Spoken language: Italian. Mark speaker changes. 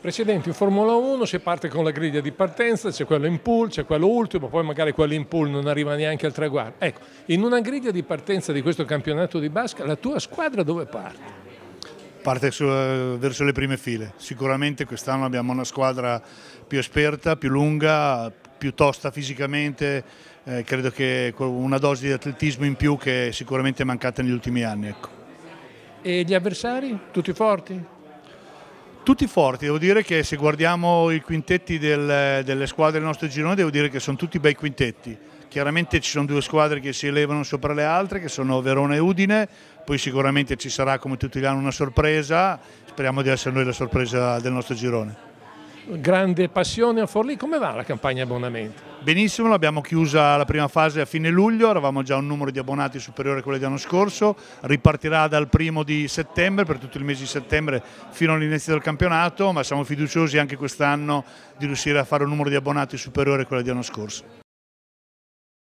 Speaker 1: precedenti in Formula 1 si parte con la griglia di partenza, c'è quello in pool, c'è quello ultimo, poi magari quello in pool non arriva neanche al traguardo. Ecco, in una griglia di partenza di questo campionato di basca, la tua squadra dove parte?
Speaker 2: Parte su, eh, verso le prime file. Sicuramente quest'anno abbiamo una squadra più esperta, più lunga, più tosta fisicamente, eh, credo che una dose di atletismo in più che è sicuramente mancata negli ultimi anni. Ecco.
Speaker 1: E gli avversari? Tutti forti? Tutti
Speaker 2: forti, devo dire che se guardiamo i quintetti del, delle squadre del nostro girone, devo dire che sono tutti bei quintetti. Chiaramente ci sono due squadre che si elevano sopra le altre, che sono Verona e Udine, poi sicuramente ci sarà come tutti gli anni una sorpresa, speriamo di essere noi la sorpresa del nostro girone
Speaker 1: grande passione a Forlì. Come va la campagna abbonamenti? Benissimo,
Speaker 2: l'abbiamo chiusa la prima fase a fine luglio, eravamo già a un numero di abbonati superiore a quello dell'anno scorso, ripartirà dal primo di settembre per tutto il mese di settembre fino all'inizio del campionato, ma siamo fiduciosi anche quest'anno di riuscire a fare un numero di abbonati superiore a quello dell'anno scorso.